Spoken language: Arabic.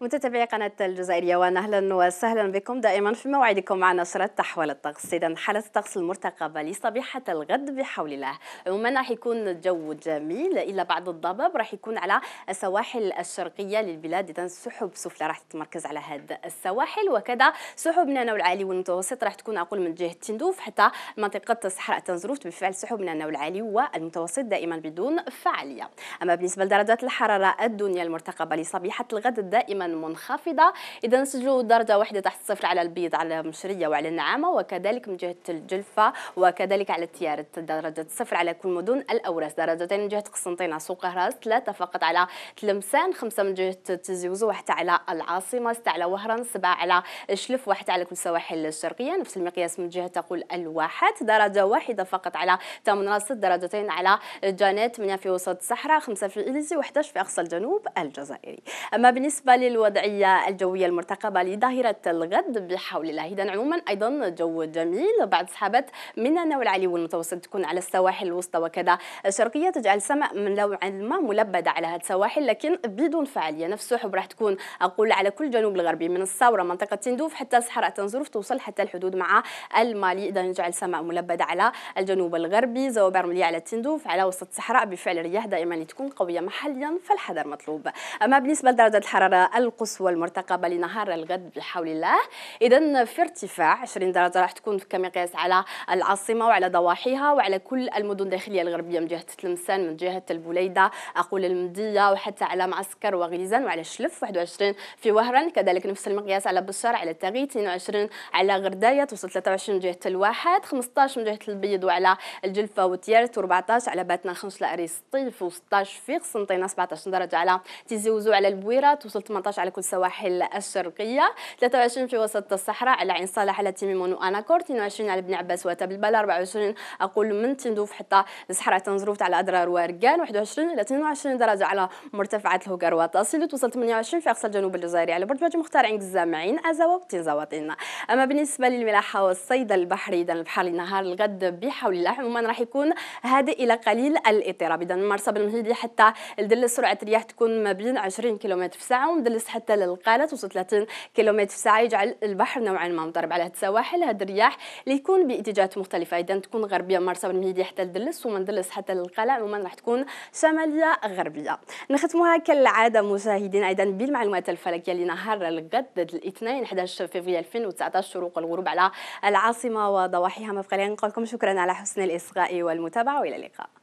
متابعي قناة الجزائرية وانا أهلا وسهلا بكم دائما في موعدكم مع نشرة تحول الطقس إذا حالة الطقس المرتقبة لصبيحة الغد بحول الله عموما راح يكون الجو جميل إلا بعض الضباب راح يكون على السواحل الشرقية للبلاد إذا سحب سفلى راح تتمركز على هذه السواحل وكذا سحب من النوع العالي والمتوسط راح تكون أقول من جهة تندوف حتى منطقة صحراء تنزروف بالفعل سحب من النوع العالي والمتوسط دائما بدون فعالية أما بالنسبة لدرجات الحرارة الدنيا المرتقبة لصبيحة الغد دائما منخفضة إذا نسجلوا درجة واحدة تحت الصفر على البيض على المشرية وعلى النعامة وكذلك من جهة الجلفة وكذلك على التيار درجة صفر على كل مدن الأوراس درجتين من جهة قسنطينة سوق هراس ثلاثة فقط على تلمسان خمسة من جهة تزيوزو واحدة على العاصمة ستة على وهران سبعة على شلف واحدة على كل سواحل الشرقية نفس المقياس من جهة تقول الواحد درجة واحدة فقط على تامن راس درجتين على جانيت 8 في وسط الصحراء خمسة في الإليزي و11 في أقصى الجنوب الجزائري أما بالنسبة لل الوضعية الجوية المرتقبة لظاهرة الغد بحول الله إذا عموما أيضا جو جميل بعض سحابات من النوع العالي والمتوسط تكون على السواحل الوسطى وكذا الشرقية تجعل السماء من نوعا ما ملبدة على هذه السواحل لكن بدون فعالية نفس السحب راح تكون أقول على كل الجنوب الغربي من الصورة منطقة تندوف حتى صحراء تنزرف توصل حتى الحدود مع المالي إذا نجعل السماء ملبدة على الجنوب الغربي زوابير رملية على تندوف على وسط الصحراء بفعل الرياح دائما تكون قوية محليا فالحذر مطلوب أما بالنسبة لدرجة الحرارة القصوى المرتقبه لنهار الغد بحول الله اذا في ارتفاع 20 درجه راح تكون كمقياس على العاصمه وعلى ضواحيها وعلى كل المدن الداخليه الغربيه من جهه تلمسان من جهه البوليده اقول المديه وحتى على معسكر وغليزان وعلى شلف 21 في وهران كذلك نفس المقياس على بشار على تغي 22 على غردايه توصل 23 من جهه الواحد 15 من جهه البيض وعلى الجلفه وتيارت و14 على باتنا خنشله اريس طيف و16 في قسنطينه 17 درجه على تيزي وزو على البويره توصل 18 19 على كل السواحل الشرقيه 23 في وسط الصحراء على عين صالح على تيميمون واناكور 22 على بن عباس وتبلبله 24 اقول من تندوف حتى الصحراء تنزروفت على اضرار واركان 21 الى 22 درجه على مرتفعات الهوكر وتصل توصل 28 في اقصى جنوب الجزائري على برج مختار عند الزامعين ازوا وتنزواطين اما بالنسبه للملاحه والصيد البحري اذا البحر لنهار الغد بحول الله عموما راح يكون هادئ الى قليل الاضطراب اذا من مرسى بالمهيدي حتى لدل سرعه الرياح تكون ما بين 20 كيلومتر في الساعه ومدل حتى للقاله توصل 30 كيلومتر في الساعه يجعل البحر نوعا ما مضرب على هاد السواحل هاد الرياح اللي يكون باتجاهات مختلفه اذا تكون غربيه مرسى بالميدي حتى لدلس ومن دلس حتى للقلعه عموما راح تكون شماليه غربيه نختموها كالعاده مشاهدين ايضا بالمعلومات الفلكيه لنهار الغد الاثنين 11 فبراير 2019 شروق الغروب على العاصمه وضواحيها ما بقى لي نقول لكم شكرا على حسن الاصغاء والمتابعه والى اللقاء